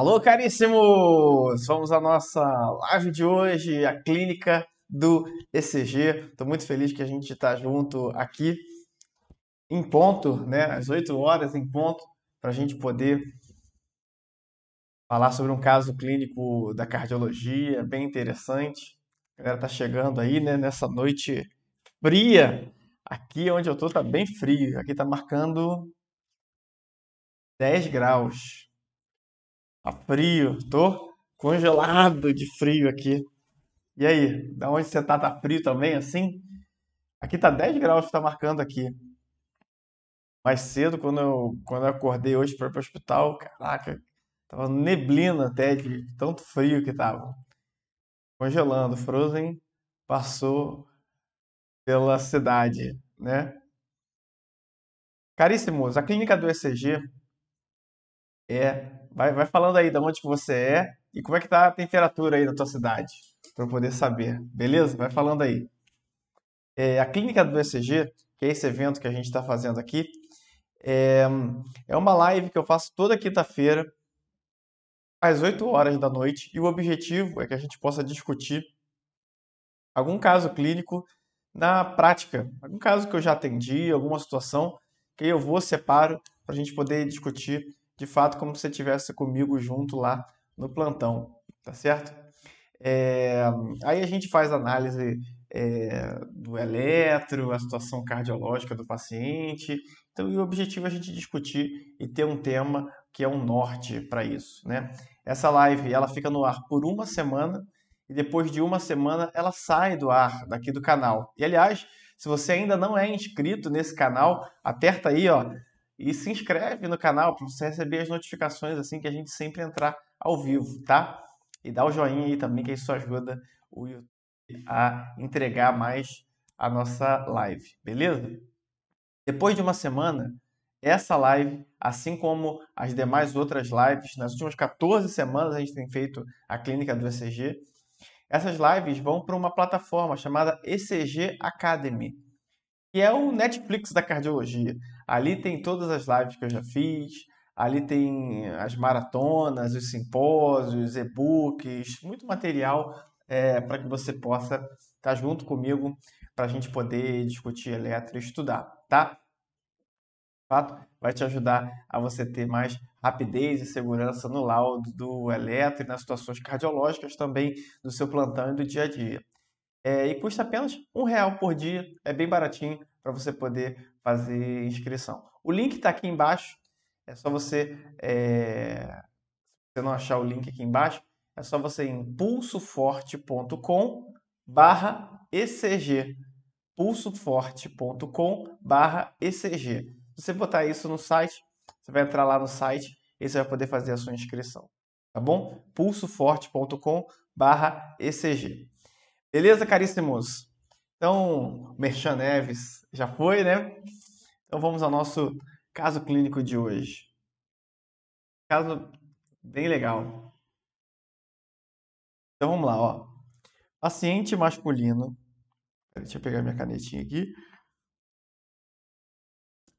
Alô, caríssimos! Vamos à nossa live de hoje, a clínica do ECG. Estou muito feliz que a gente está junto aqui, em ponto, né? Às 8 horas, em ponto, para a gente poder falar sobre um caso clínico da cardiologia, bem interessante. A galera está chegando aí, né, nessa noite fria. Aqui onde eu estou está bem frio, aqui está marcando 10 graus a tá frio, tô congelado de frio aqui. E aí, da onde você tá? Tá frio também assim? Aqui tá 10 graus, tá marcando aqui. Mais cedo, quando eu, quando eu acordei hoje para ir pro hospital, caraca, tava neblina até de tanto frio que tava. Congelando. Frozen passou pela cidade, né? Caríssimos, a clínica do ECG é Vai, vai falando aí de onde você é hum. e como é que tá a temperatura aí na tua cidade, para eu poder saber, beleza? Vai falando aí. É, a clínica do ECG, que é esse evento que a gente está fazendo aqui, é, é uma live que eu faço toda quinta-feira, às 8 horas da noite, e o objetivo é que a gente possa discutir algum caso clínico na prática, algum caso que eu já atendi, alguma situação que eu vou separo para a gente poder discutir de fato como se você estivesse comigo junto lá no plantão, tá certo? É, aí a gente faz análise é, do eletro, a situação cardiológica do paciente. Então, o objetivo é a gente discutir e ter um tema que é um norte para isso, né? Essa live, ela fica no ar por uma semana e depois de uma semana ela sai do ar daqui do canal. E, aliás, se você ainda não é inscrito nesse canal, aperta aí, ó, e se inscreve no canal para você receber as notificações assim que a gente sempre entrar ao vivo, tá? E dá o joinha aí também, que isso ajuda o YouTube a entregar mais a nossa live, beleza? Depois de uma semana, essa live, assim como as demais outras lives, nas últimas 14 semanas a gente tem feito a clínica do ECG, essas lives vão para uma plataforma chamada ECG Academy, que é o Netflix da cardiologia. Ali tem todas as lives que eu já fiz, ali tem as maratonas, os simpósios, e-books, muito material é, para que você possa estar tá junto comigo para a gente poder discutir eletro e estudar, tá? Fato vai te ajudar a você ter mais rapidez e segurança no laudo do eletro e nas situações cardiológicas também do seu plantão e do dia a dia. É, e custa apenas um real por dia, é bem baratinho para você poder fazer inscrição. O link está aqui embaixo, é só você, é... se você não achar o link aqui embaixo, é só você ir em pulsoforte.com barra ECG, pulsoforte.com barra ECG. Se você botar isso no site, você vai entrar lá no site e você vai poder fazer a sua inscrição, tá bom? pulsoforte.com barra ECG. Beleza, caríssimos? Então, Merchan Neves já foi, né? Então vamos ao nosso caso clínico de hoje. Caso bem legal. Então vamos lá, ó. Paciente masculino. Deixa eu pegar minha canetinha aqui.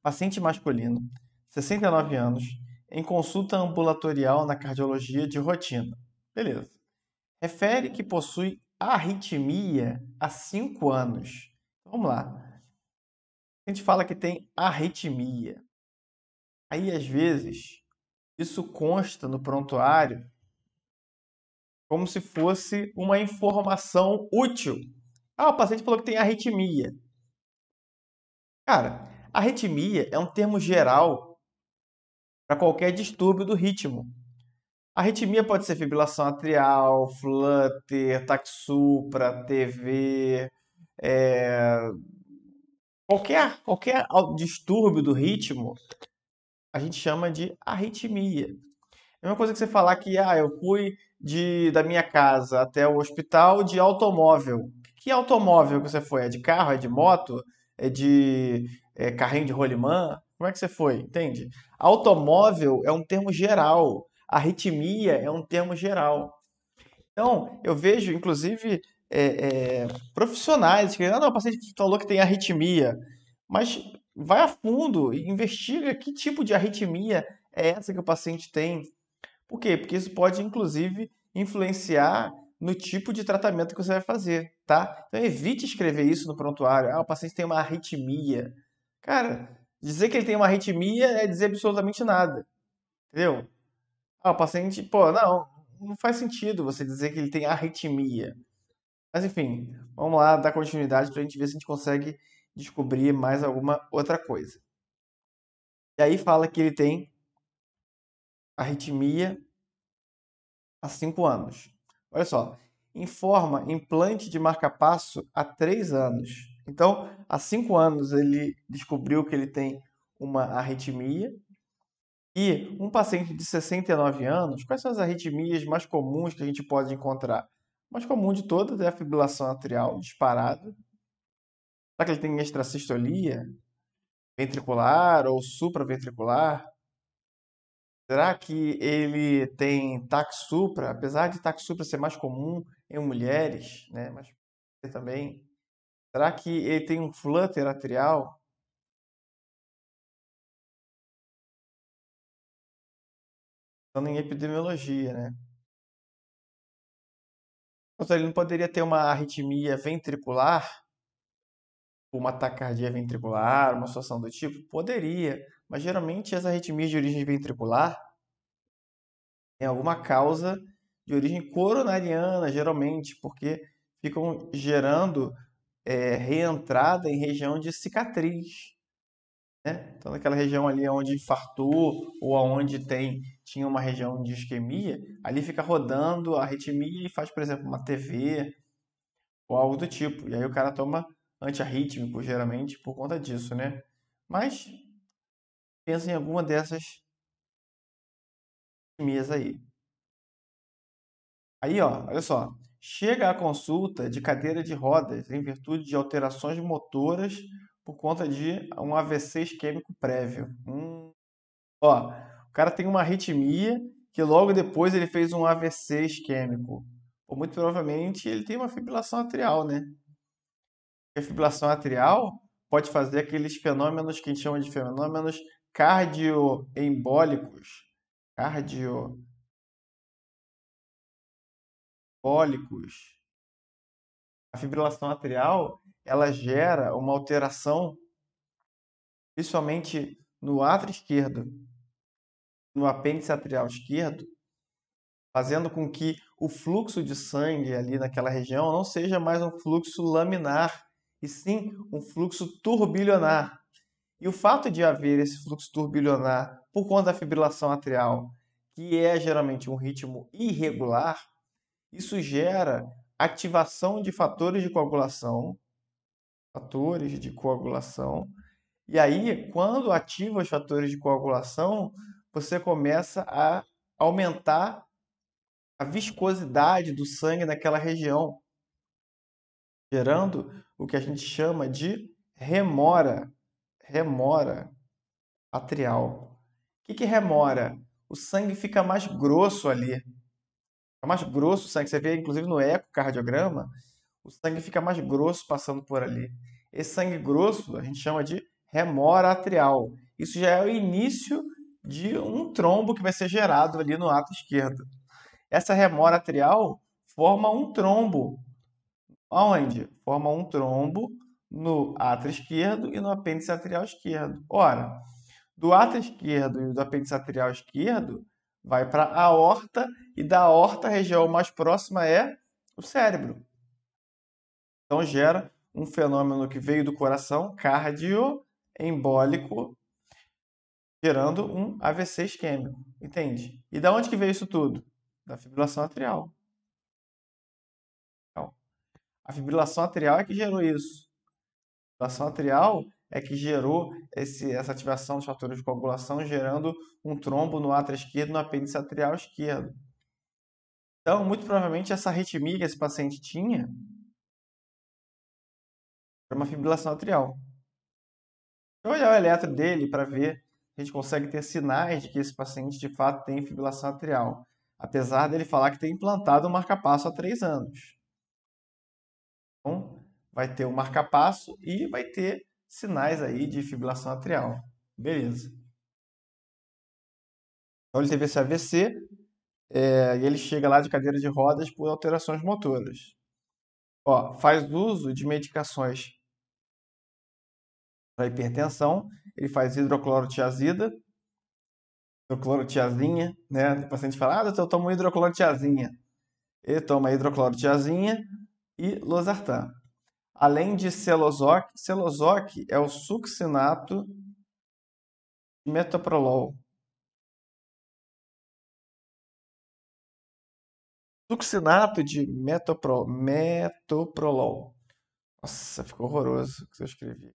Paciente masculino, 69 anos, em consulta ambulatorial na cardiologia de rotina. Beleza. Refere que possui arritmia há 5 anos. Vamos lá. A gente fala que tem arritmia. Aí, às vezes, isso consta no prontuário como se fosse uma informação útil. Ah, o paciente falou que tem arritmia. Cara, arritmia é um termo geral para qualquer distúrbio do ritmo. Arritmia pode ser fibrilação atrial, flutter, taxupra, TV, é... qualquer, qualquer distúrbio do ritmo, a gente chama de arritmia. É uma coisa que você falar que ah, eu fui de, da minha casa até o hospital de automóvel. Que automóvel que você foi? É de carro? É de moto? É de é, carrinho de rolimã? Como é que você foi? Entende? Automóvel é um termo geral Arritmia é um termo geral. Então, eu vejo, inclusive, é, é, profissionais que ah, não, o paciente falou que tem arritmia, mas vai a fundo e investiga que tipo de arritmia é essa que o paciente tem. Por quê? Porque isso pode, inclusive, influenciar no tipo de tratamento que você vai fazer, tá? Então evite escrever isso no prontuário. Ah, o paciente tem uma arritmia. Cara, dizer que ele tem uma arritmia é dizer absolutamente nada. Entendeu? Ah, o paciente, pô, não, não faz sentido você dizer que ele tem arritmia. Mas enfim, vamos lá dar continuidade para a gente ver se a gente consegue descobrir mais alguma outra coisa. E aí fala que ele tem arritmia há 5 anos. Olha só, informa implante de marca-passo há 3 anos. Então, há 5 anos ele descobriu que ele tem uma arritmia, e um paciente de 69 anos, quais são as arritmias mais comuns que a gente pode encontrar? O mais comum de todas é a fibrilação atrial disparada. Será que ele tem extracistolia ventricular ou supraventricular? Será que ele tem supra? Apesar de supra ser mais comum em mulheres, né? Mas também. Será que ele tem um flutter atrial? Então, em epidemiologia, né? Então, ele não poderia ter uma arritmia ventricular, uma taquicardia ventricular, uma situação do tipo? Poderia, mas geralmente as arritmias de origem ventricular têm alguma causa de origem coronariana, geralmente, porque ficam gerando é, reentrada em região de cicatriz. Né? Então, naquela região ali onde infartou ou onde tem, tinha uma região de isquemia, ali fica rodando a arritmia e faz, por exemplo, uma TV ou algo do tipo. E aí o cara toma antiarrítmico, geralmente, por conta disso, né? Mas pensa em alguma dessas arritmias aí. Aí, ó, olha só. Chega a consulta de cadeira de rodas em virtude de alterações motoras por conta de um AVC isquêmico prévio. Hum. Ó, o cara tem uma arritmia que logo depois ele fez um AVC isquêmico. Ou muito provavelmente ele tem uma fibrilação atrial, né? A fibrilação atrial pode fazer aqueles fenômenos que a gente chama de fenômenos cardioembólicos. Cardioembólicos. A fibrilação atrial ela gera uma alteração, principalmente no átrio esquerdo, no apêndice atrial esquerdo, fazendo com que o fluxo de sangue ali naquela região não seja mais um fluxo laminar, e sim um fluxo turbilionar. E o fato de haver esse fluxo turbilionar por conta da fibrilação atrial, que é geralmente um ritmo irregular, isso gera ativação de fatores de coagulação fatores de coagulação. E aí, quando ativa os fatores de coagulação, você começa a aumentar a viscosidade do sangue naquela região, gerando o que a gente chama de remora, remora atrial. O que, que remora? O sangue fica mais grosso ali. Fica mais grosso o sangue. Você vê, inclusive, no ecocardiograma, o sangue fica mais grosso passando por ali. Esse sangue grosso a gente chama de remora atrial. Isso já é o início de um trombo que vai ser gerado ali no ato esquerdo. Essa remora atrial forma um trombo. Aonde? Forma um trombo no átrio esquerdo e no apêndice atrial esquerdo. Ora, do átrio esquerdo e do apêndice atrial esquerdo vai para a aorta e da aorta a região mais próxima é o cérebro. Então gera um fenômeno que veio do coração, cardioembólico, gerando um AVC isquêmico, entende? E da onde que veio isso tudo? Da fibrilação atrial. A fibrilação atrial é que gerou isso. A fibrilação atrial é que gerou esse, essa ativação dos fatores de coagulação, gerando um trombo no átrio esquerdo, no apêndice atrial esquerdo. Então, muito provavelmente, essa arritmia que esse paciente tinha para uma fibrilação atrial. Se eu olhar o eletro dele para ver, a gente consegue ter sinais de que esse paciente de fato tem fibrilação atrial, apesar dele falar que tem implantado um marcapasso há três anos. Então, vai ter o um marcapasso e vai ter sinais aí de fibrilação atrial. Beleza. Então ele teve esse AVC é, e ele chega lá de cadeira de rodas por alterações motoras. Ó, faz uso de medicações da hipertensão, ele faz hidroclorotiazida, hidroclorotiazinha, né? O paciente fala, ah, doutor, eu tomo hidroclorotiazinha. Ele toma hidroclorotiazinha e losartan. Além de celozoc, celozoc é o succinato de metoprolol. Succinato de metoprolol. Nossa, ficou horroroso o que eu escrevi.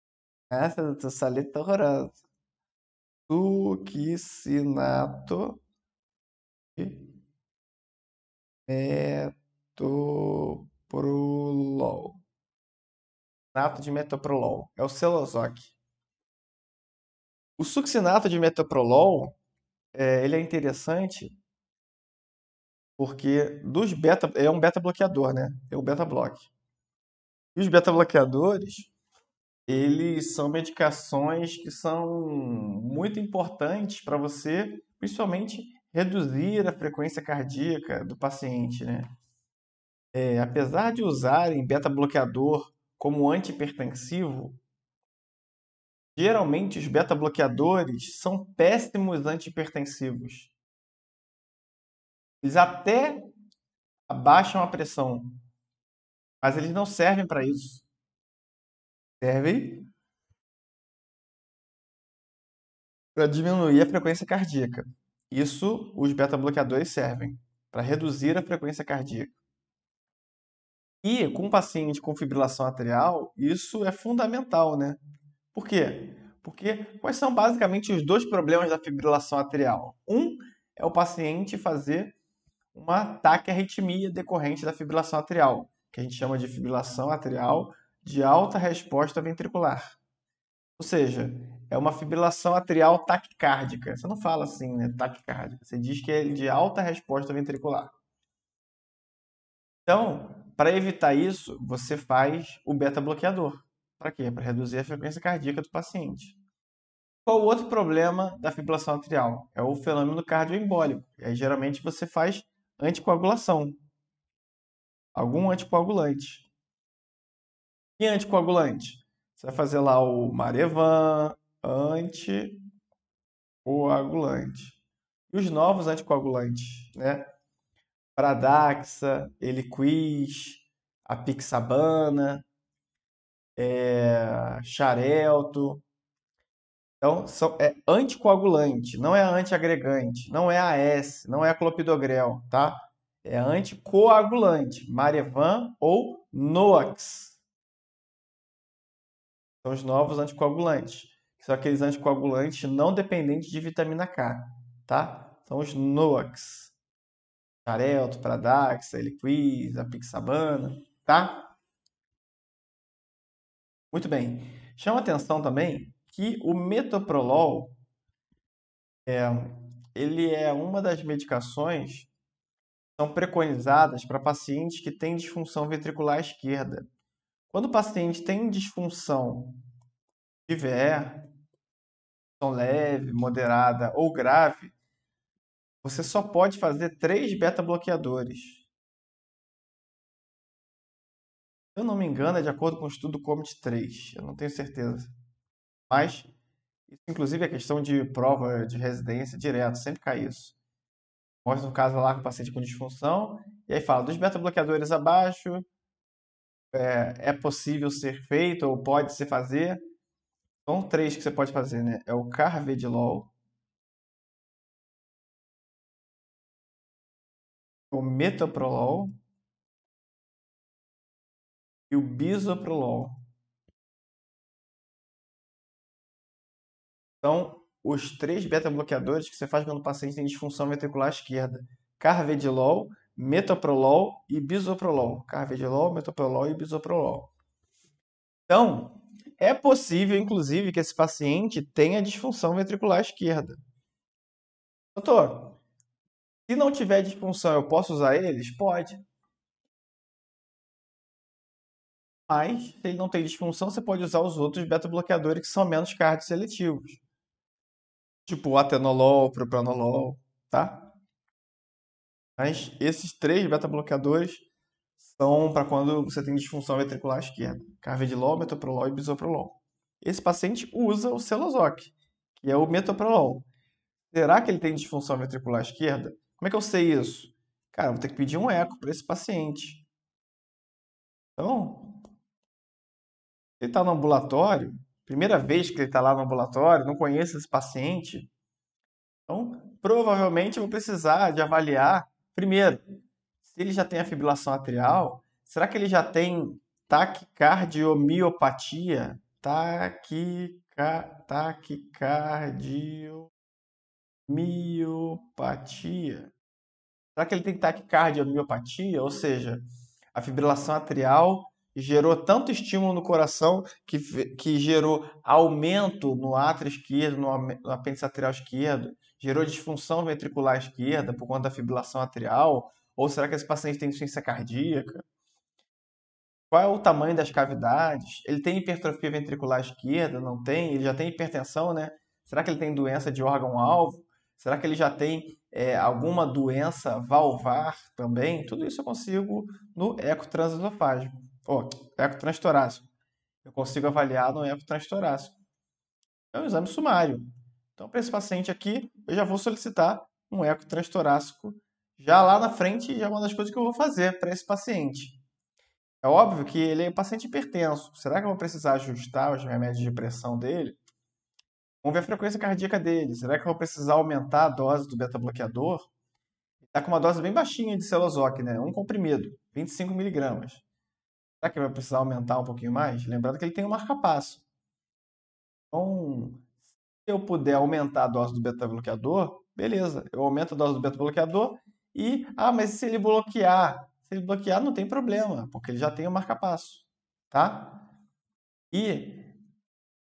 Asta eu salit horror. Suquicinato metoprolol. Nato de metoprolol. É o Celozoc. O succinato de metoprolol, é, ele é interessante porque dos beta, é um beta bloqueador, né? É o beta bloque. E os beta bloqueadores eles são medicações que são muito importantes para você, principalmente, reduzir a frequência cardíaca do paciente. Né? É, apesar de usarem beta-bloqueador como antipertensivo, geralmente os beta-bloqueadores são péssimos antipertensivos. Eles até abaixam a pressão, mas eles não servem para isso servem para diminuir a frequência cardíaca. Isso os beta-bloqueadores servem para reduzir a frequência cardíaca. E com um paciente com fibrilação atrial, isso é fundamental, né? Por quê? Porque quais são basicamente os dois problemas da fibrilação atrial? Um é o paciente fazer um à arritmia decorrente da fibrilação atrial, que a gente chama de fibrilação atrial de alta resposta ventricular. Ou seja, é uma fibrilação atrial taquicárdica. Você não fala assim, né? Taquicárdica. Você diz que é de alta resposta ventricular. Então, para evitar isso, você faz o beta-bloqueador. Para quê? Para reduzir a frequência cardíaca do paciente. Qual o outro problema da fibrilação atrial? É o fenômeno cardioembólico. E aí, geralmente, você faz anticoagulação. Algum anticoagulante. E anticoagulante? Você vai fazer lá o Marevan, anticoagulante. E os novos anticoagulantes, né? Pradaxa, Eliquis, Apixabana, é, Xarelto. Então, são, é anticoagulante, não é antiagregante, não é AS, não é clopidogrel, tá? É anticoagulante, Marevan ou Noax, são os novos anticoagulantes, que são aqueles anticoagulantes não dependentes de vitamina K, tá? São os NOACs. Xarelto, Pradax, Eliquis, Apixabana, tá? Muito bem. Chama atenção também que o metoprolol é, ele é uma das medicações que são preconizadas para pacientes que têm disfunção ventricular esquerda. Quando o paciente tem disfunção tiver, disfunção leve, moderada ou grave, você só pode fazer três beta-bloqueadores. Se eu não me engano, é de acordo com o estudo COMIT 3, eu não tenho certeza. Mas, isso inclusive é questão de prova de residência direto, sempre cai isso. Mostra um caso lá com o paciente com disfunção, e aí fala dos beta-bloqueadores abaixo, é, é possível ser feito ou pode se fazer. São três que você pode fazer, né? É o Carvedilol, o Metoprolol e o Bisoprolol. São os três beta-bloqueadores que você faz quando o paciente tem disfunção ventricular esquerda. Carvedilol metoprolol e bisoprolol. Carvedilol, metoprolol e bisoprolol. Então, é possível, inclusive, que esse paciente tenha disfunção ventricular esquerda. Doutor, se não tiver disfunção, eu posso usar eles? Pode. Mas, se ele não tem disfunção, você pode usar os outros beta-bloqueadores que são menos cardioseletivos. Tipo o atenolol, propranolol, tá? Mas esses três beta-bloqueadores são para quando você tem disfunção ventricular esquerda, carvedilol, metoprolol e bisoprolol. Esse paciente usa o Celozoc, que é o metoprolol. Será que ele tem disfunção ventricular esquerda? Como é que eu sei isso? Cara, vou ter que pedir um eco para esse paciente. Então, ele está no ambulatório, primeira vez que ele está lá no ambulatório, não conhece esse paciente. Então, provavelmente eu vou precisar de avaliar Primeiro, se ele já tem a fibrilação atrial, será que ele já tem taquicardiomiopatia? Taquica, taquicardiomiopatia? Será que ele tem taquicardiomiopatia? Ou seja, a fibrilação atrial gerou tanto estímulo no coração que, que gerou aumento no átrio esquerdo, no apêndice atrial esquerdo, gerou disfunção ventricular esquerda por conta da fibrilação atrial? Ou será que esse paciente tem insuficiência cardíaca? Qual é o tamanho das cavidades? Ele tem hipertrofia ventricular esquerda? Não tem? Ele já tem hipertensão, né? Será que ele tem doença de órgão-alvo? Será que ele já tem é, alguma doença valvar também? Tudo isso eu consigo no ecotransesofágico, ou oh, ecotranstorácico. Eu consigo avaliar no ecotransetorácico. É um exame sumário. Então, para esse paciente aqui, eu já vou solicitar um eco transtorácico já lá na frente, já é uma das coisas que eu vou fazer para esse paciente. É óbvio que ele é um paciente hipertenso. Será que eu vou precisar ajustar os remédios de pressão dele? Vamos ver a frequência cardíaca dele. Será que eu vou precisar aumentar a dose do beta-bloqueador? Está com uma dose bem baixinha de celozoc, né? Um comprimido, 25 miligramas. Será que vai precisar aumentar um pouquinho mais? Lembrando que ele tem um marca-passo. Então, eu puder aumentar a dose do beta-bloqueador, beleza, eu aumento a dose do beta-bloqueador e, ah, mas se ele bloquear, se ele bloquear não tem problema, porque ele já tem o marca-passo, tá? E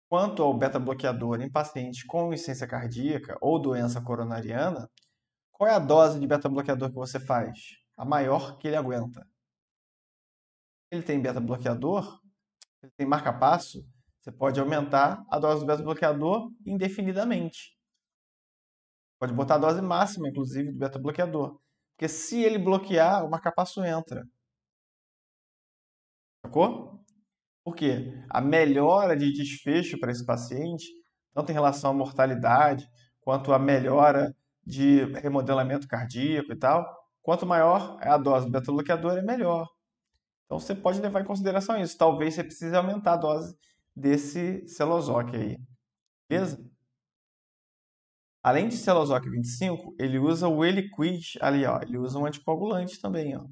quanto ao beta-bloqueador em pacientes com insuficiência cardíaca ou doença coronariana, qual é a dose de beta-bloqueador que você faz? A maior que ele aguenta. Ele tem beta-bloqueador, ele tem marca-passo, você pode aumentar a dose do beta-bloqueador indefinidamente. Pode botar a dose máxima, inclusive, do beta-bloqueador. Porque se ele bloquear, o marcapasso entra. Sacou? Por quê? A melhora de desfecho para esse paciente, tanto em relação à mortalidade, quanto a melhora de remodelamento cardíaco e tal, quanto maior é a dose do beta-bloqueador, é melhor. Então você pode levar em consideração isso. Talvez você precise aumentar a dose desse Celozoc aí. Uhum. Beleza? Uhum. Além de Celozoc 25, ele usa o Eliquid ali, ó. Ele usa um anticoagulante também, ó.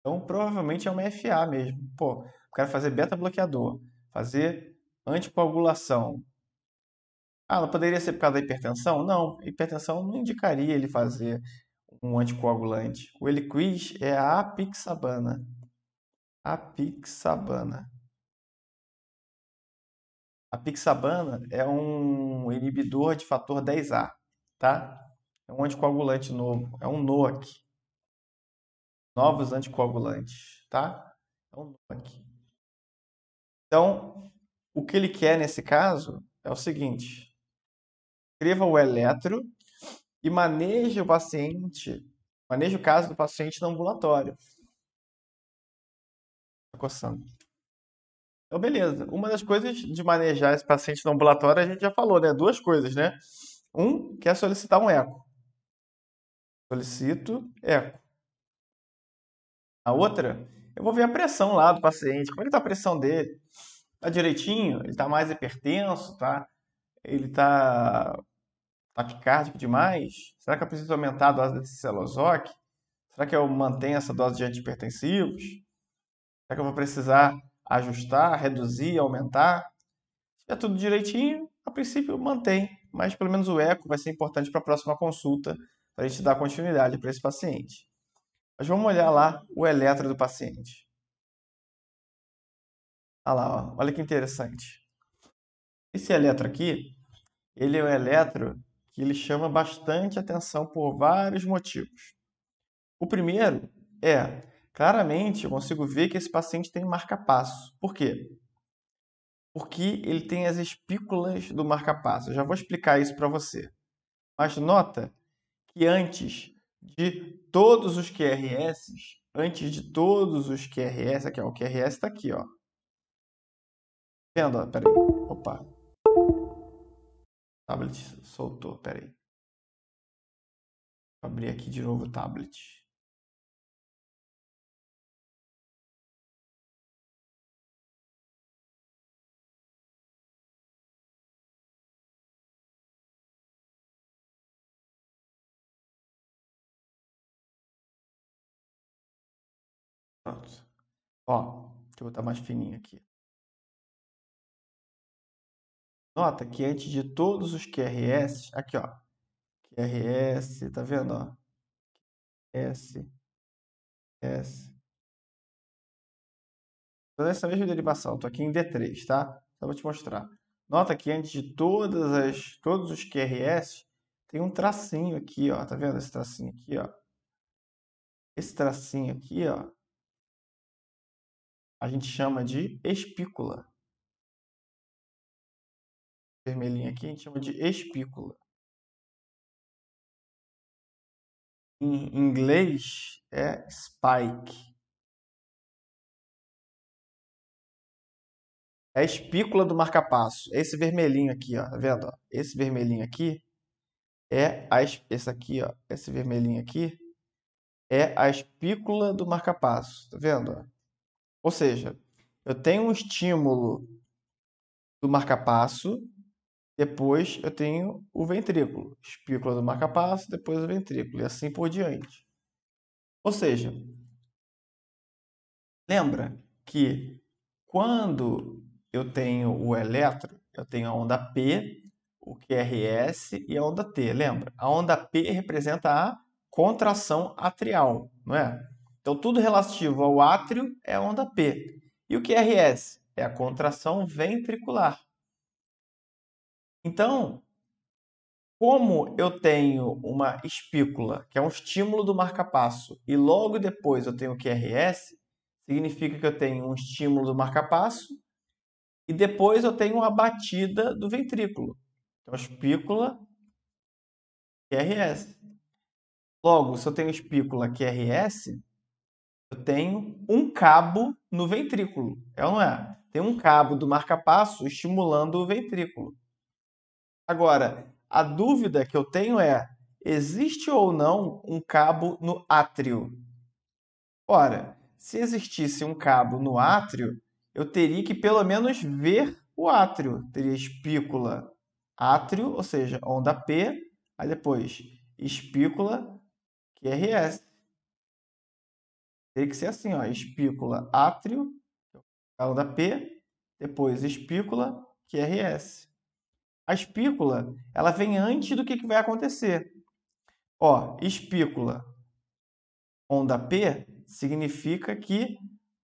Então, provavelmente é uma FA mesmo. Pô, eu quero fazer beta-bloqueador, fazer anticoagulação. Ah, não poderia ser por causa da hipertensão? Não, hipertensão não indicaria ele fazer um anticoagulante. O Eliquis é a apixabana. Apixabana. A pixabana é um inibidor de fator 10A, tá? É um anticoagulante novo, é um NOAC. Novos anticoagulantes, tá? É um NOAC. Então, o que ele quer nesse caso é o seguinte: escreva o eletro e maneje o paciente, maneje o caso do paciente no ambulatório. Tá coçando. Então, beleza. Uma das coisas de manejar esse paciente no ambulatório, a gente já falou, né? Duas coisas, né? Um, que é solicitar um eco. Solicito eco. A outra, eu vou ver a pressão lá do paciente. Como é que tá a pressão dele? Tá direitinho? Ele tá mais hipertenso, tá? Ele tá tapicárdico demais? Será que eu preciso aumentar a dose desse celozoc? Será que eu mantenho essa dose de antipertensivos? Será que eu vou precisar ajustar, reduzir, aumentar. Se é tudo direitinho, a princípio mantém, mas pelo menos o eco vai ser importante para a próxima consulta, para a gente dar continuidade para esse paciente. Mas vamos olhar lá o eletro do paciente. Olha lá, olha que interessante. Esse eletro aqui, ele é um eletro que ele chama bastante atenção por vários motivos. O primeiro é Claramente, eu consigo ver que esse paciente tem marca-passo. Por quê? Porque ele tem as espículas do marca-passo. Eu já vou explicar isso para você. Mas nota que antes de todos os QRS, antes de todos os QRS, aqui, ó, o QRS está aqui, ó. Vendo, ó, peraí. Opa. O tablet soltou, peraí. Vou abrir aqui de novo o tablet. Pronto. Ó, deixa eu botar mais fininho aqui. Nota que antes de todos os QRS, aqui ó, QRS, tá vendo ó? S, S. fazer essa mesma derivação, tô aqui em D3, tá? Só vou te mostrar. Nota que antes de todas as, todos os QRS, tem um tracinho aqui, ó, tá vendo esse tracinho aqui, ó? Esse tracinho aqui, ó, a gente chama de espícula. Vermelhinha aqui a gente chama de espícula. Em inglês é spike. É a espícula do marcapasso. Esse vermelhinho aqui, ó, tá vendo? Ó? Esse vermelhinho aqui é a, esse aqui, ó, esse vermelhinho aqui é a espícula do marcapasso, tá vendo? Ó? Ou seja, eu tenho um estímulo do marca-passo depois eu tenho o ventrículo, espícula do marca-passo depois o ventrículo e assim por diante. Ou seja, lembra que quando eu tenho o elétron, eu tenho a onda P, o QRS e a onda T. Lembra? A onda P representa a contração atrial, não é? Então, tudo relativo ao átrio é a onda P. E o que é RS? É a contração ventricular. Então, como eu tenho uma espícula, que é um estímulo do marcapasso, e logo depois eu tenho o QRS, é significa que eu tenho um estímulo do marcapasso e depois eu tenho uma batida do ventrículo. Então, espícula QRS. É logo, se eu tenho espícula QRS, eu tenho um cabo no ventrículo. É ou não é? Tem um cabo do marca-passo estimulando o ventrículo. Agora, a dúvida que eu tenho é: existe ou não um cabo no átrio? Ora, se existisse um cabo no átrio, eu teria que pelo menos ver o átrio. Teria espícula átrio, ou seja, onda P, aí depois espícula QRS. Teria que ser assim, ó, espícula átrio, onda da P, depois espícula QRS. A espícula, ela vem antes do que, que vai acontecer. Ó, espícula onda P significa que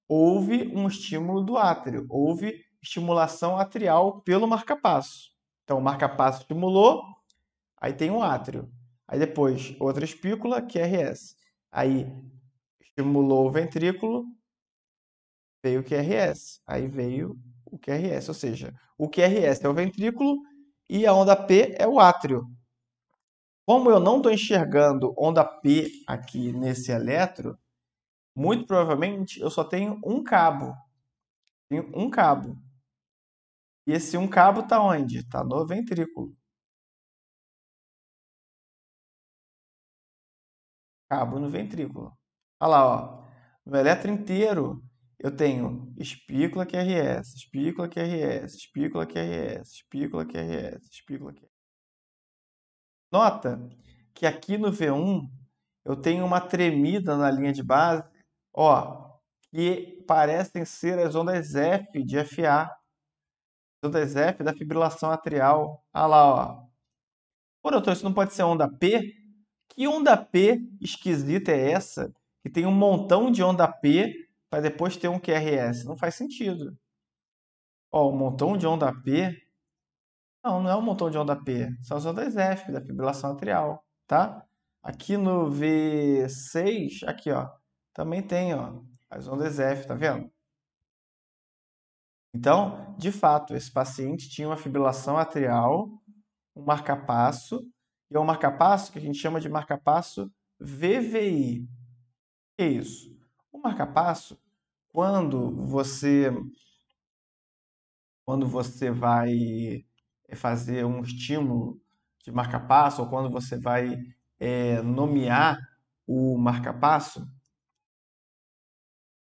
houve um estímulo do átrio, houve estimulação atrial pelo marcapasso. Então, o marcapasso estimulou, aí tem um átrio. Aí depois, outra espícula, QRS. Aí, estimulou o ventrículo, veio o QRS. Aí veio uhum. o QRS, ou seja, o QRS é o ventrículo e a onda P é o átrio. Como eu não estou enxergando onda P aqui nesse eletro, muito provavelmente eu só tenho um cabo. Tenho um cabo. E esse um cabo está onde? Está no ventrículo. Cabo no ventrículo. Olha lá, ó. No elétron inteiro, eu tenho espícula QRS, espícula QRS, espícula QRS, espícula QRS, espícula QRS. Nota que aqui no V1 eu tenho uma tremida na linha de base, ó, que parecem ser as ondas F de FA. As ondas F da fibrilação atrial. Olha lá, ó. outro lado, isso não pode ser onda P? Que onda P esquisita é essa? e tem um montão de onda P para depois ter um QRS. Não faz sentido. Ó, um montão de onda P. Não, não é um montão de onda P. São as ondas F da fibrilação atrial, tá? Aqui no V6, aqui ó, também tem ó, as ondas F, tá vendo? Então, de fato, esse paciente tinha uma fibrilação atrial, um marcapasso, e é um marcapasso que a gente chama de marcapasso VVI, que é isso? O marca-passo, quando você quando você vai fazer um estímulo de marca-passo ou quando você vai é, nomear o marca-passo,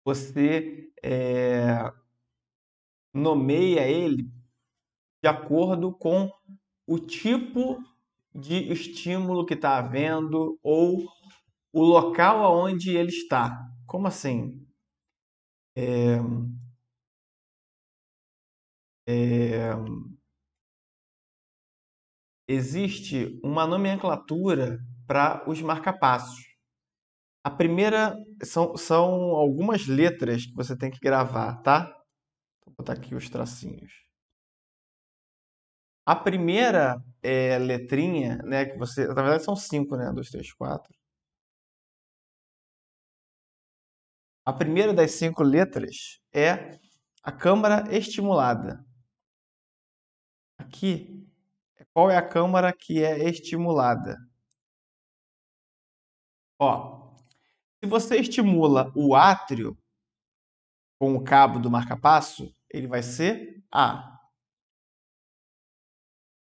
você é, nomeia ele de acordo com o tipo de estímulo que está havendo ou o local aonde ele está. Como assim? É... É... Existe uma nomenclatura para os marcapassos. A primeira são, são algumas letras que você tem que gravar, tá? Vou botar aqui os tracinhos. A primeira é, letrinha, né, que você, na verdade são cinco, né, dois, três, quatro. A primeira das cinco letras é a câmara estimulada. Aqui, qual é a câmara que é estimulada? Ó, se você estimula o átrio com o cabo do marca-passo, ele vai ser A.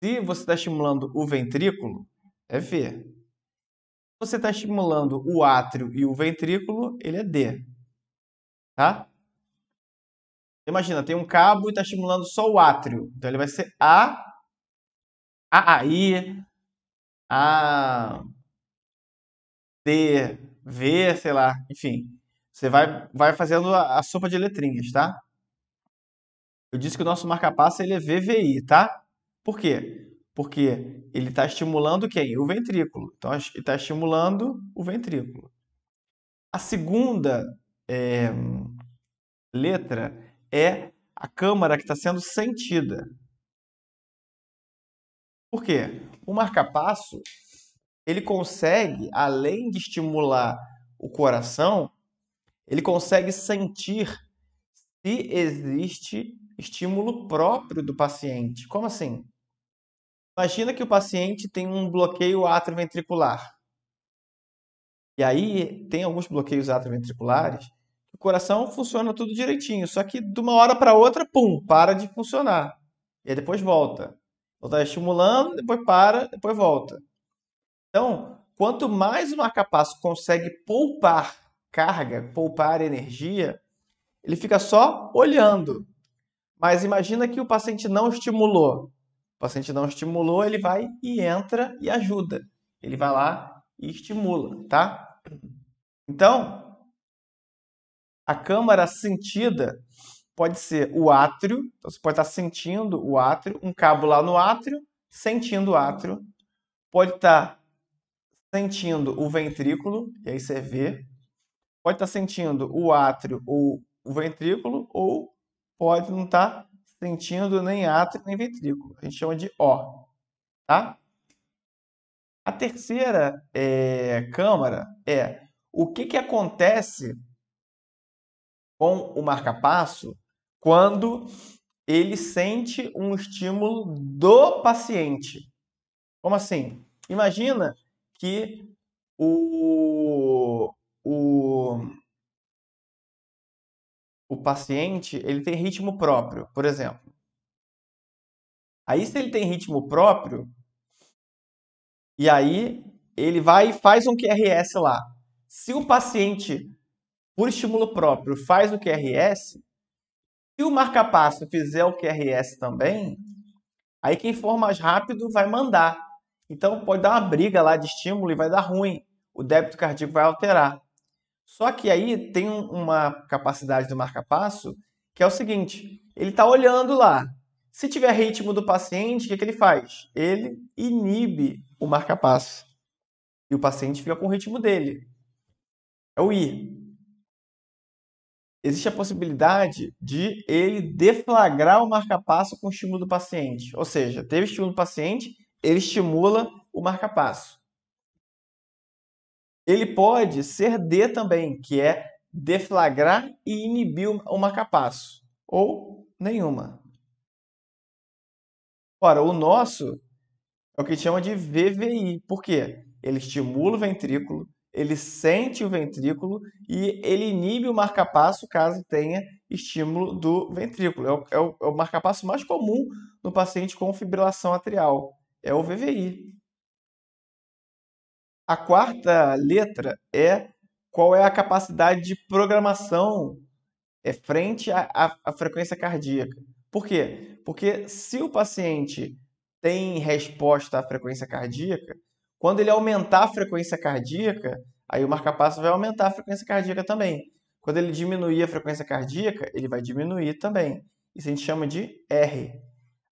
Se você está estimulando o ventrículo, é V. Se você está estimulando o átrio e o ventrículo, ele é D. Tá? Imagina, tem um cabo e está estimulando só o átrio. Então ele vai ser A, AAI, A, T, V, sei lá, enfim. Você vai, vai fazendo a, a sopa de letrinhas, tá? Eu disse que o nosso marca-passo ele é VVI, tá? Por quê? Porque ele está estimulando quem? O ventrículo. Então, ele está estimulando o ventrículo. A segunda é, letra é a câmara que está sendo sentida. Por quê? O marcapasso ele consegue, além de estimular o coração, ele consegue sentir se existe estímulo próprio do paciente. Como assim? Imagina que o paciente tem um bloqueio atrioventricular. E aí tem alguns bloqueios atrioventriculares o coração funciona tudo direitinho, só que de uma hora para outra, pum, para de funcionar. E aí depois volta. Ou tá estimulando, depois para, depois volta. Então, quanto mais o marca-passo consegue poupar carga, poupar energia, ele fica só olhando. Mas imagina que o paciente não estimulou. O paciente não estimulou, ele vai e entra e ajuda. Ele vai lá e estimula, tá? Então, a câmara sentida pode ser o átrio, então você pode estar sentindo o átrio, um cabo lá no átrio, sentindo o átrio. Pode estar sentindo o ventrículo, e aí você vê. Pode estar sentindo o átrio ou o ventrículo, ou pode não estar sentindo nem átrio nem ventrículo. A gente chama de O. Tá? A terceira é, câmara é o que, que acontece com o marca-passo quando ele sente um estímulo do paciente. Como assim? Imagina que o, o, o paciente ele tem ritmo próprio, por exemplo. Aí, se ele tem ritmo próprio, e aí ele vai e faz um QRS lá. Se o paciente por estímulo próprio, faz o QRS, se o marca-passo fizer o QRS também, aí quem for mais rápido vai mandar. Então pode dar uma briga lá de estímulo e vai dar ruim. O débito cardíaco vai alterar. Só que aí tem uma capacidade do marca-passo que é o seguinte: ele está olhando lá. Se tiver ritmo do paciente, o que, é que ele faz? Ele inibe o marca-passo. E o paciente fica com o ritmo dele. É o I existe a possibilidade de ele deflagrar o marca-passo com o estímulo do paciente. Ou seja, teve estímulo do paciente, ele estimula o marca-passo. Ele pode ser D também, que é deflagrar e inibir o marca-passo, ou nenhuma. Ora, o nosso é o que chama de VVI. Por quê? Ele estimula o ventrículo, ele sente o ventrículo e ele inibe o marcapasso caso tenha estímulo do ventrículo. É o, é o, é o marcapasso mais comum no paciente com fibrilação atrial, é o VVI. A quarta letra é qual é a capacidade de programação é frente à, à frequência cardíaca. Por quê? Porque se o paciente tem resposta à frequência cardíaca, quando ele aumentar a frequência cardíaca, aí o marca-passo vai aumentar a frequência cardíaca também. Quando ele diminuir a frequência cardíaca, ele vai diminuir também. Isso a gente chama de R.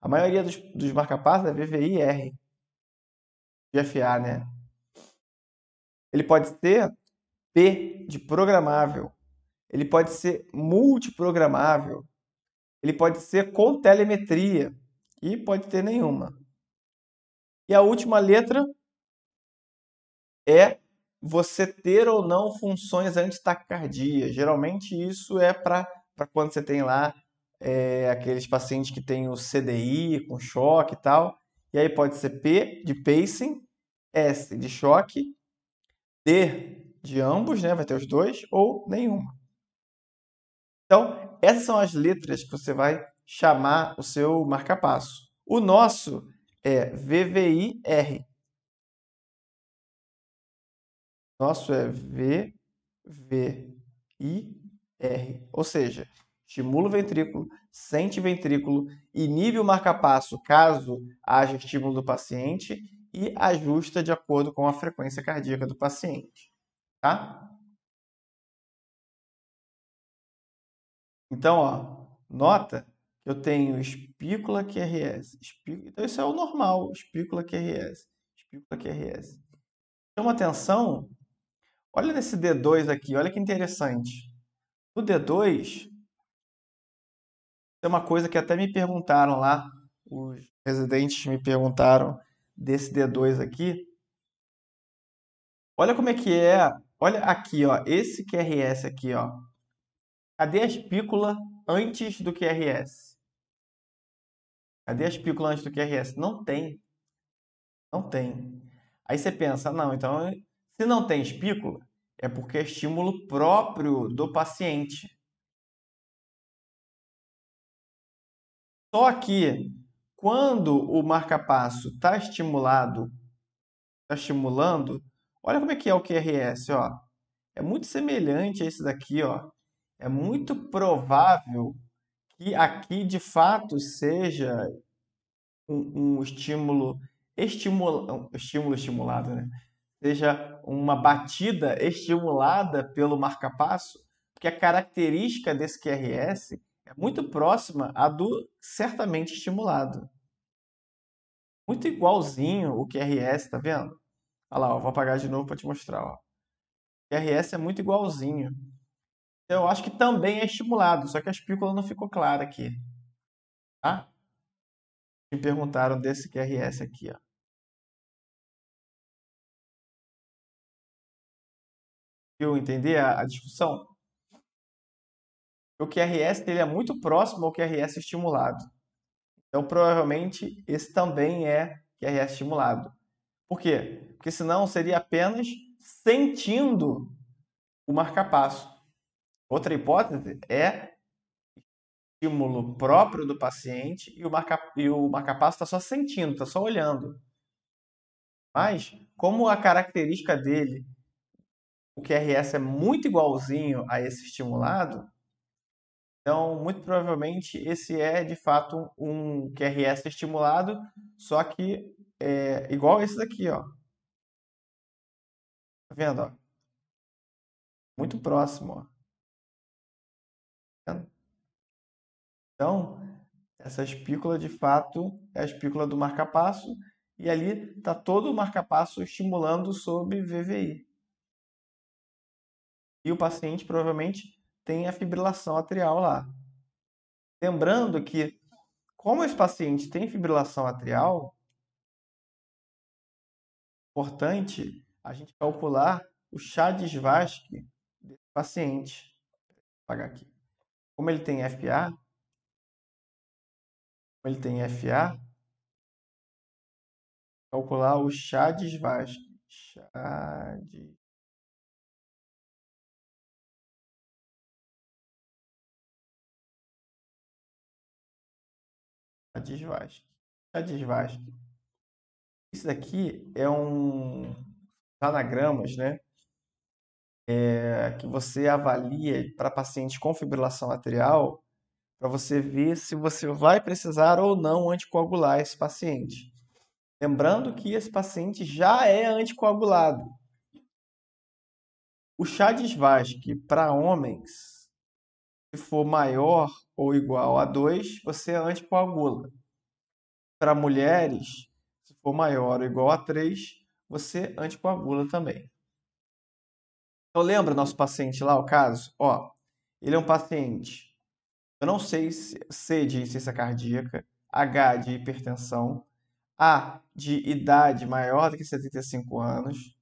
A maioria dos, dos marca-passos é VVI R. GFA, né? Ele pode ter P de programável. Ele pode ser multiprogramável. Ele pode ser com telemetria. E pode ter nenhuma. E a última letra é você ter ou não funções antitacardia Geralmente isso é para quando você tem lá é, aqueles pacientes que têm o CDI com choque e tal. E aí pode ser P de pacing, S de choque, D de ambos, né? Vai ter os dois, ou nenhuma. Então, essas são as letras que você vai chamar o seu marca-passo. O nosso é VVIR, nosso é V, V, I, R. Ou seja, o ventrículo, sente ventrículo, inibe o marcapasso caso haja estímulo do paciente e ajusta de acordo com a frequência cardíaca do paciente. Tá? Então, ó, nota que eu tenho espícula QRS. Espícula, então, isso é o normal, espícula QRS. Espícula QRS. Chama atenção Olha nesse D2 aqui, olha que interessante. No D2, é uma coisa que até me perguntaram lá, os residentes me perguntaram desse D2 aqui. Olha como é que é, olha aqui, ó, esse QRS aqui, ó. Cadê a espícula antes do QRS? Cadê a espícula antes do QRS? Não tem. Não tem. Aí você pensa, não, então se não tem espícula, é porque é estímulo próprio do paciente. Só que quando o marca-passo está estimulado, está estimulando, olha como é que é o QRS, ó. É muito semelhante a esse daqui, ó. É muito provável que aqui de fato seja um, um estímulo, estimula, um estímulo estimulado, né? seja uma batida estimulada pelo marca-passo, porque a característica desse QRS é muito próxima à do certamente estimulado. Muito igualzinho o QRS, tá vendo? Olha lá, ó, vou apagar de novo para te mostrar. Ó. O QRS é muito igualzinho. Então, eu acho que também é estimulado, só que a espícula não ficou clara aqui. Tá? Me perguntaram desse QRS aqui, ó. Conseguiu entender a, a discussão? O QRS dele é muito próximo ao QRS estimulado. Então, provavelmente, esse também é QRS estimulado. Por quê? Porque senão seria apenas sentindo o marcapasso. Outra hipótese é estímulo próprio do paciente e o, marca, e o marcapasso está só sentindo, está só olhando. Mas, como a característica dele o QRS é muito igualzinho a esse estimulado, então muito provavelmente esse é de fato um QRS estimulado, só que é igual a esse daqui, ó. Tá vendo, ó? Muito próximo, ó. Então, essa espícula de fato é a espícula do marcapasso e ali está todo o marcapasso estimulando sob VVI e o paciente provavelmente tem a fibrilação atrial lá. Lembrando que, como esse paciente tem fibrilação atrial, importante a gente calcular o chá de Svasky desse paciente. Vou apagar aqui. Como ele tem FA, como ele tem FA, calcular o chá de Chá de Chadis Vasque. Chadis Vasque. Hum. Isso daqui é um anagramas, né? É, que você avalia para pacientes com fibrilação atrial, para você ver se você vai precisar ou não anticoagular esse paciente. Lembrando que esse paciente já é anticoagulado. O chá de para homens, se for maior ou igual a 2, você é anticoagula. Para mulheres, se for maior ou igual a 3, você é anticoagula também. Então lembra nosso paciente lá, o caso? Ó, ele é um paciente, eu não sei se C de insuficiência cardíaca, H de hipertensão, A de idade maior do que 75 anos,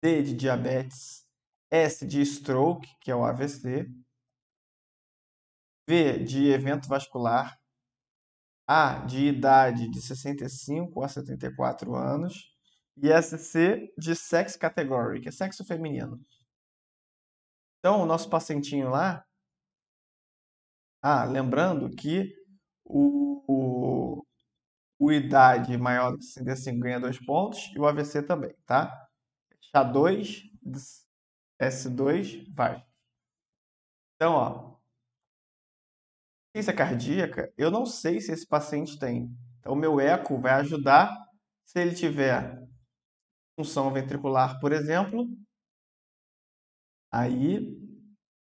D de diabetes, S de stroke, que é o AVC, V de evento vascular, A de idade de 65 a 74 anos e SC de sex category, que é sexo feminino. Então, o nosso pacientinho lá. Ah, lembrando que o, o, o idade maior de 65 ganha 2 pontos e o AVC também, tá? X2, S2, vai. Então, ó, insuficiência cardíaca, eu não sei se esse paciente tem. Então, o meu eco vai ajudar se ele tiver função ventricular, por exemplo. Aí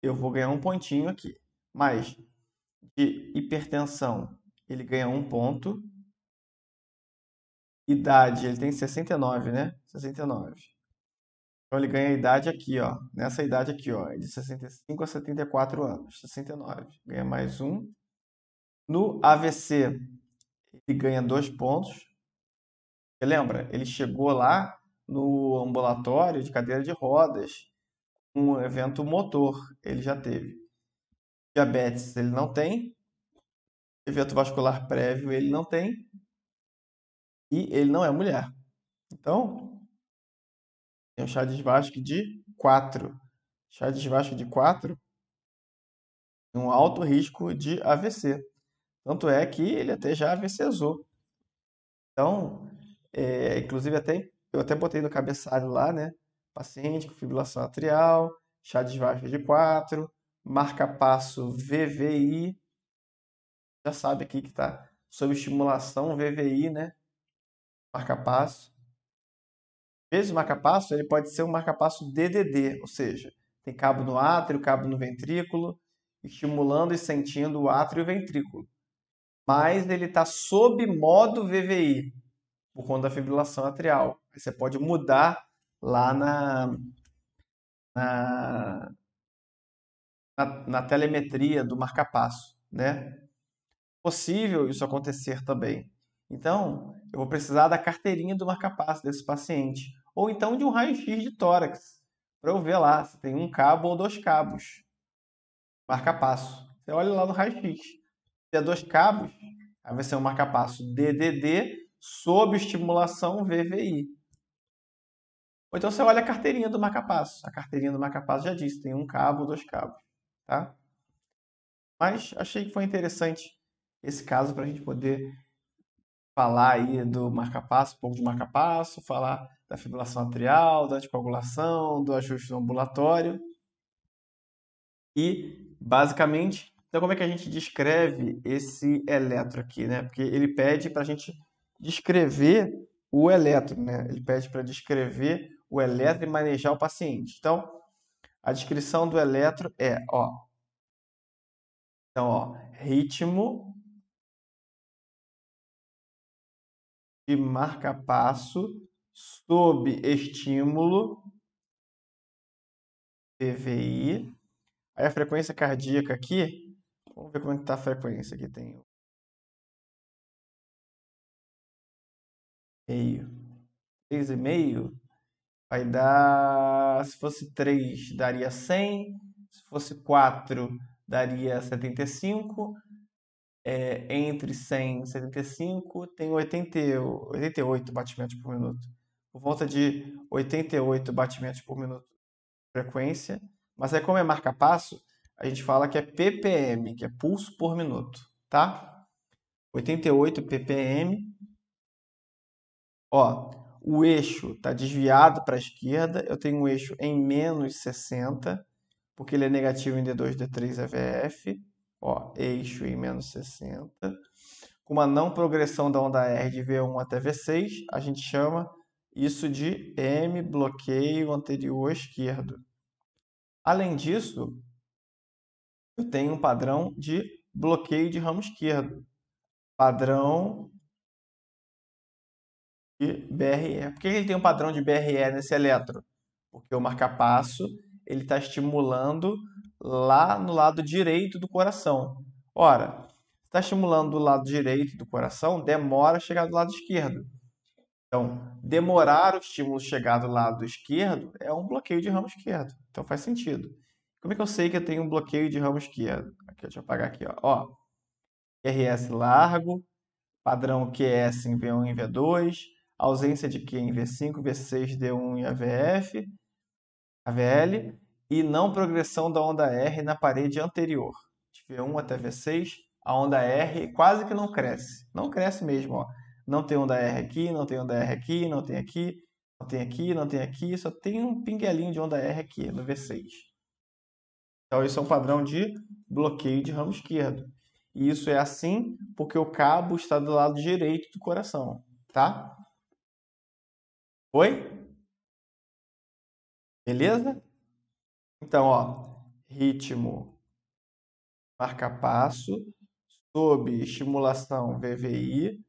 eu vou ganhar um pontinho aqui. Mas de hipertensão, ele ganha um ponto. Idade, ele tem 69, né? 69. Então ele ganha a idade aqui, ó. Nessa idade aqui, ó. É de 65 a 74 anos. 69. Ganha mais um. No AVC, ele ganha dois pontos. Você lembra? Ele chegou lá no ambulatório de cadeira de rodas. Um evento motor. Ele já teve. Diabetes, ele não tem. Evento vascular prévio, ele não tem. E ele não é mulher. Então, tem o Charles Vasco de 4. Charles Vasco de 4 tem um alto risco de AVC. Tanto é que ele até já AVCzou. Então, é, inclusive até eu até botei no cabeçalho lá, né? Paciente com fibrilação atrial, chá de vasco de 4, marca passo VVI. Já sabe aqui que está sob estimulação VVI, né? Marca passo vez o marca-passo ele pode ser um marca-passo DDD, ou seja, tem cabo no átrio, cabo no ventrículo, estimulando e sentindo o átrio e o ventrículo. Mas ele está sob modo VVI, por conta da fibrilação atrial. Aí você pode mudar lá na, na, na, na telemetria do marca-passo, né? Possível isso acontecer também. Então, eu vou precisar da carteirinha do marca-passo desse paciente ou então de um raio-x de tórax, para eu ver lá se tem um cabo ou dois cabos. Marca-passo. Você olha lá no raio-x. Se é dois cabos, aí vai ser um marca-passo DDD sob estimulação VVI. Ou então você olha a carteirinha do marca-passo. A carteirinha do marca-passo já diz, tem um cabo ou dois cabos. Tá? Mas achei que foi interessante esse caso para a gente poder falar aí do marca-passo, um pouco de marca-passo, falar da fibrilação atrial, da anticoagulação, do ajuste ambulatório. E, basicamente, então como é que a gente descreve esse eletro aqui, né? Porque ele pede para a gente descrever o eletro, né? Ele pede para descrever o eletro e manejar o paciente. Então, a descrição do eletro é, ó. Então, ó, ritmo de marca-passo sob estímulo PVI. Aí a frequência cardíaca aqui, vamos ver como é que está a frequência que Tem meio. 3,5 vai dar. Se fosse 3, daria 100. Se fosse 4, daria 75. É, entre 100 e 75, tem 80, 88 batimentos por minuto por volta de 88 batimentos por minuto de frequência. Mas aí, como é marca-passo, a gente fala que é ppm, que é pulso por minuto, tá? 88 ppm. Ó, o eixo está desviado para a esquerda, eu tenho um eixo em menos 60, porque ele é negativo em D2, D3, EVF. Ó, eixo em menos 60. Com uma não progressão da onda R de V1 até V6, a gente chama isso de M bloqueio anterior esquerdo. Além disso, eu tenho um padrão de bloqueio de ramo esquerdo, padrão de BRE. Por que ele tem um padrão de BRE nesse eletro. Porque o marcapasso ele está estimulando lá no lado direito do coração. Ora, está estimulando o lado direito do coração, demora a chegar do lado esquerdo. Então, demorar o estímulo chegar do lado esquerdo é um bloqueio de ramo esquerdo. Então faz sentido. Como é que eu sei que eu tenho um bloqueio de ramo esquerdo? Aqui, deixa eu apagar aqui, ó. ó RS largo, padrão QS em V1 e V2, ausência de Q em V5, V6, D1 e AVF, AVL, e não progressão da onda R na parede anterior. De V1 até V6, a onda R quase que não cresce. Não cresce mesmo, ó. Não tem um DR aqui, não tem um DR aqui, não tem aqui, não tem aqui, não tem aqui, só tem um pinguelinho de onda R aqui no V6. Então isso é um padrão de bloqueio de ramo esquerdo. E isso é assim porque o cabo está do lado direito do coração, tá? Oi? Beleza? Então, ó, ritmo, marca passo, sob estimulação VVI,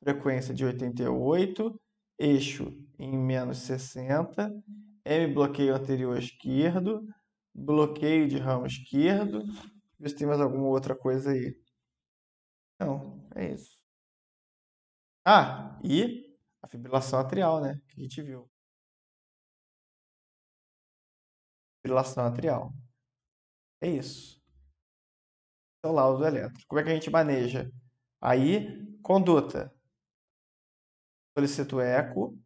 frequência de 88, eixo em menos 60, M bloqueio anterior esquerdo, bloqueio de ramo esquerdo. Ver se tem mais alguma outra coisa aí. Não, é isso. Ah, e a fibrilação atrial, né? Que a gente viu. Fibrilação atrial. É isso. é o laudo elétrico. Como é que a gente maneja? Aí, conduta solicito eco.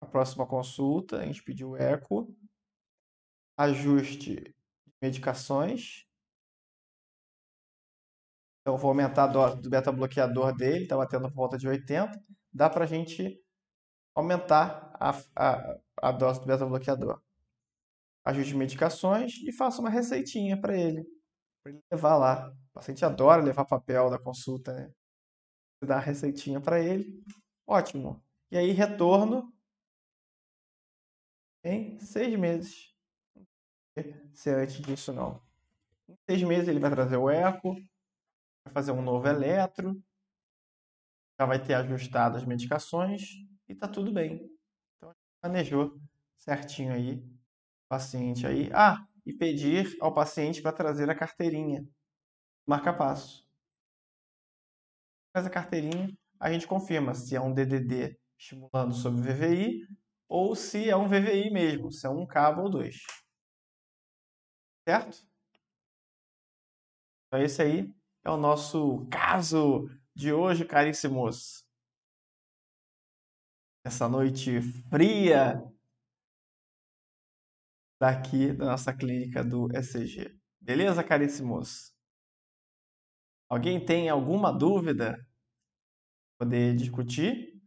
A próxima consulta, a gente pediu eco. Ajuste de medicações. Então, vou aumentar a dose do beta-bloqueador dele, está batendo por volta de 80. Dá para a gente aumentar a, a, a dose do beta-bloqueador. Ajuste de medicações e faço uma receitinha para ele, para ele levar lá. O paciente adora levar papel da consulta, né? Dá a receitinha para ele, Ótimo. E aí, retorno em seis meses. Se antes disso, não. Em seis meses, ele vai trazer o eco, vai fazer um novo eletro, já vai ter ajustado as medicações e tá tudo bem. Então, planejou certinho aí o paciente aí. Ah, e pedir ao paciente para trazer a carteirinha, marca passo. Faz a carteirinha, a gente confirma se é um DDD estimulando sobre VVI ou se é um VVI mesmo, se é um cabo ou dois. Certo? Então esse aí é o nosso caso de hoje, caríssimos. Essa noite fria daqui da nossa clínica do ECG. Beleza, caríssimos? Alguém tem alguma dúvida? poder discutir.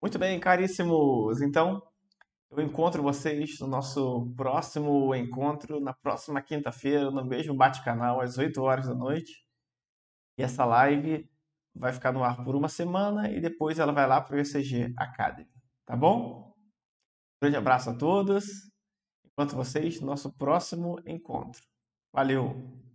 Muito bem, caríssimos. Então, eu encontro vocês no nosso próximo encontro, na próxima quinta-feira, no mesmo bate-canal, às 8 horas da noite. E essa live vai ficar no ar por uma semana e depois ela vai lá para o ECG Academy. Tá bom? Um grande abraço a todos. Quanto vocês, nosso próximo encontro. Valeu!